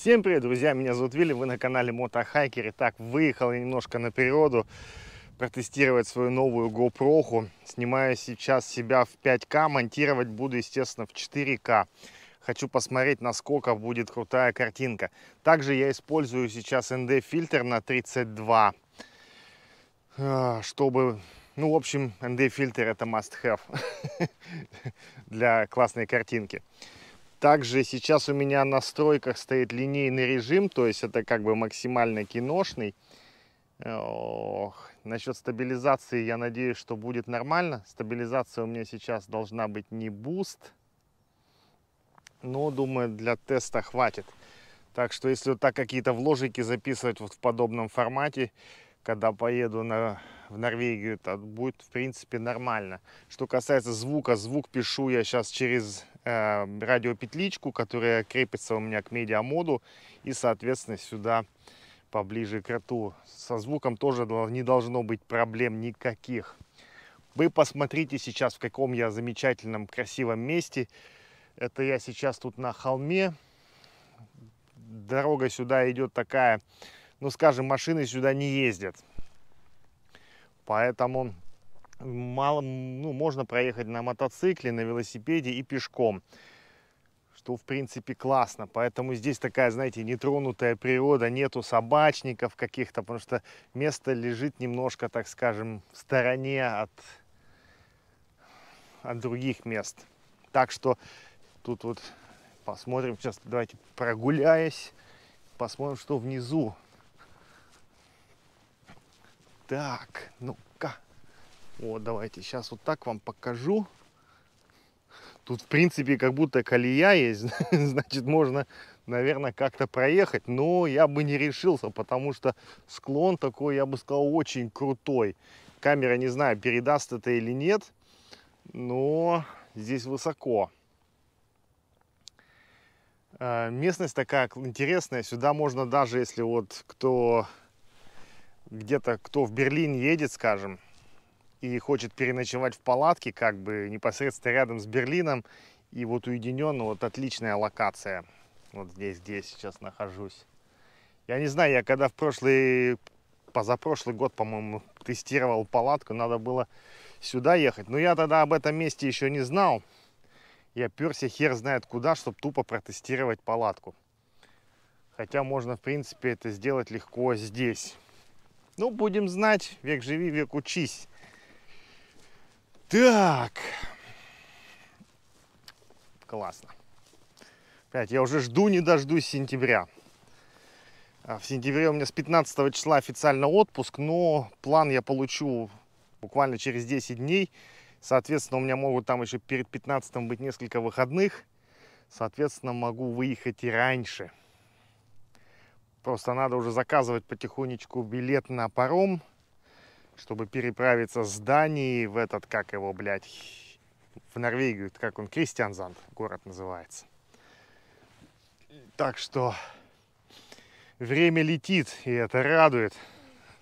Всем привет, друзья! Меня зовут Вилли, вы на канале Мотохайкер. И так, выехал я немножко на природу протестировать свою новую GoPro. Снимаю сейчас себя в 5К, монтировать буду, естественно, в 4К. Хочу посмотреть, насколько будет крутая картинка. Также я использую сейчас ND-фильтр на 32, а, чтобы... Ну, в общем, ND-фильтр это must-have для классной картинки. Также сейчас у меня на стройках стоит линейный режим, то есть это как бы максимально киношный. Ох, насчет стабилизации я надеюсь, что будет нормально. Стабилизация у меня сейчас должна быть не буст, но думаю для теста хватит. Так что если вот так какие-то вложики записывать вот в подобном формате, когда поеду на, в Норвегию, то будет в принципе нормально. Что касается звука, звук пишу я сейчас через Эм, радиопетличку, которая крепится у меня к медиамоду и, соответственно, сюда поближе к рту. Со звуком тоже не должно быть проблем никаких. Вы посмотрите сейчас, в каком я замечательном, красивом месте. Это я сейчас тут на холме. Дорога сюда идет такая, ну, скажем, машины сюда не ездят. Поэтому мало, ну, можно проехать на мотоцикле, на велосипеде и пешком, что, в принципе, классно. Поэтому здесь такая, знаете, нетронутая природа, нету собачников каких-то, потому что место лежит немножко, так скажем, в стороне от, от других мест. Так что тут вот посмотрим, сейчас давайте прогуляясь, посмотрим, что внизу. Так, ну вот, давайте сейчас вот так вам покажу. Тут, в принципе, как будто колея есть, значит, можно, наверное, как-то проехать. Но я бы не решился, потому что склон такой, я бы сказал, очень крутой. Камера, не знаю, передаст это или нет, но здесь высоко. А, местность такая интересная. Сюда можно даже, если вот кто где-то, кто в Берлин едет, скажем, и хочет переночевать в палатке, как бы непосредственно рядом с Берлином. И вот уединенно, вот отличная локация. Вот здесь, здесь сейчас нахожусь. Я не знаю, я когда в прошлый, позапрошлый год, по-моему, тестировал палатку, надо было сюда ехать. Но я тогда об этом месте еще не знал. Я перся хер знает куда, чтобы тупо протестировать палатку. Хотя можно, в принципе, это сделать легко здесь. Ну, будем знать, век живи, век учись. Так. Классно. Опять, я уже жду, не дождусь сентября. А, в сентябре у меня с 15 числа официально отпуск, но план я получу буквально через 10 дней. Соответственно, у меня могут там еще перед 15 быть несколько выходных. Соответственно, могу выехать и раньше. Просто надо уже заказывать потихонечку билет на паром чтобы переправиться с Дании в этот, как его, блядь, в Норвегию, как он, Кристианзанд, город называется. Так что время летит, и это радует.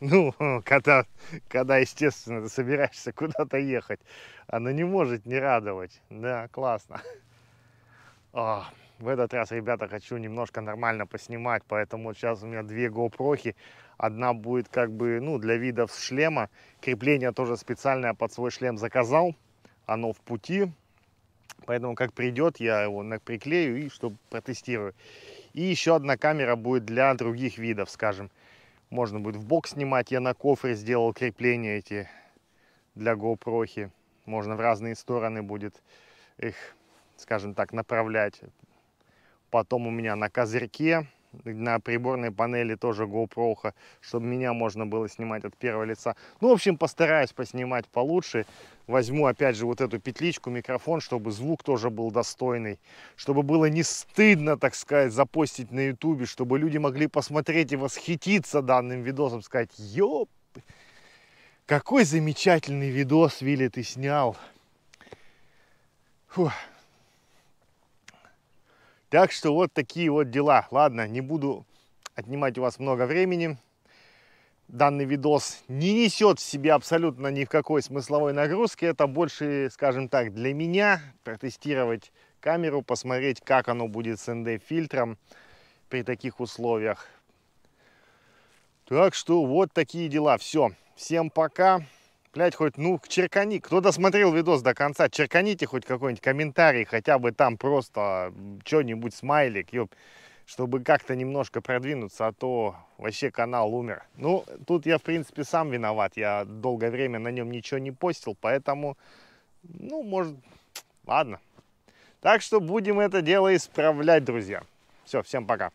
Ну, когда, когда естественно, ты собираешься куда-то ехать. Оно не может не радовать. Да, классно. А в этот раз, ребята, хочу немножко нормально поснимать, поэтому сейчас у меня две GoPro, одна будет как бы, ну, для видов с шлема, крепление тоже специальное под свой шлем заказал, оно в пути, поэтому как придет, я его приклею и что протестирую. И еще одна камера будет для других видов, скажем, можно будет в бок снимать, я на кофре сделал крепления эти для GoPro, можно в разные стороны будет их скажем так, направлять. Потом у меня на козырьке, на приборной панели тоже GoPro, чтобы меня можно было снимать от первого лица. Ну, в общем, постараюсь поснимать получше. Возьму, опять же, вот эту петличку, микрофон, чтобы звук тоже был достойный. Чтобы было не стыдно, так сказать, запостить на YouTube, чтобы люди могли посмотреть и восхититься данным видосом, сказать, ёп, какой замечательный видос, Вилли, ты снял. Фух. Так что вот такие вот дела. Ладно, не буду отнимать у вас много времени. Данный видос не несет в себе абсолютно ни в какой смысловой нагрузки. Это больше, скажем так, для меня протестировать камеру, посмотреть, как оно будет с ND-фильтром при таких условиях. Так что вот такие дела. Все. Всем пока. Блять, хоть, ну, черкани. Кто досмотрел видос до конца, черканите хоть какой-нибудь комментарий, хотя бы там просто что-нибудь, смайлик, ёб, чтобы как-то немножко продвинуться, а то вообще канал умер. Ну, тут я, в принципе, сам виноват. Я долгое время на нем ничего не постил, поэтому, ну, может, ладно. Так что будем это дело исправлять, друзья. Все, всем пока.